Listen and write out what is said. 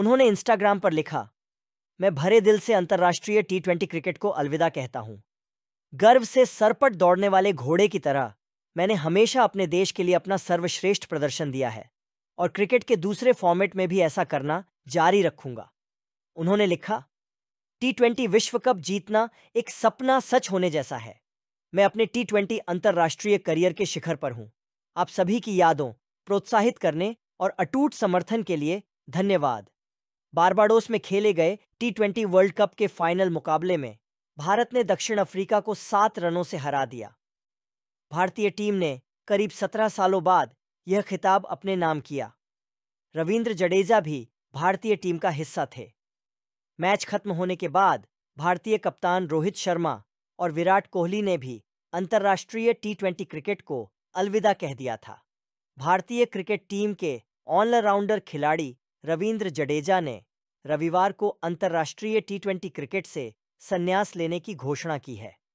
उन्होंने इंस्टाग्राम पर लिखा मैं भरे दिल से अंतर्राष्ट्रीय टी ट्वेंटी क्रिकेट को अलविदा कहता हूं गर्व से सरपट दौड़ने वाले घोड़े की तरह मैंने हमेशा अपने देश के लिए अपना सर्वश्रेष्ठ प्रदर्शन दिया है और क्रिकेट के दूसरे फॉर्मेट में भी ऐसा करना जारी रखूंगा उन्होंने लिखा टी ट्वेंटी विश्व कप जीतना एक सपना सच होने जैसा है मैं अपने टी ट्वेंटी अंतर्राष्ट्रीय करियर के शिखर पर हूं आप सभी की यादों प्रोत्साहित करने और अटूट समर्थन के लिए धन्यवाद बारबाडोस में खेले गए टी ट्वेंटी वर्ल्ड कप के फाइनल मुकाबले में भारत ने दक्षिण अफ्रीका को सात रनों से हरा दिया भारतीय टीम ने करीब सत्रह सालों बाद यह खिताब अपने नाम किया रविंद्र जडेजा भी भारतीय टीम का हिस्सा थे मैच खत्म होने के बाद भारतीय कप्तान रोहित शर्मा और विराट कोहली ने भी अंतर्राष्ट्रीय टी ट्वेंटी क्रिकेट को अलविदा कह दिया था भारतीय क्रिकेट टीम के ऑलराउंडर खिलाड़ी रविंद्र जडेजा ने रविवार को अंतर्राष्ट्रीय टी ट्वेंटी क्रिकेट से संन्यास लेने की घोषणा की है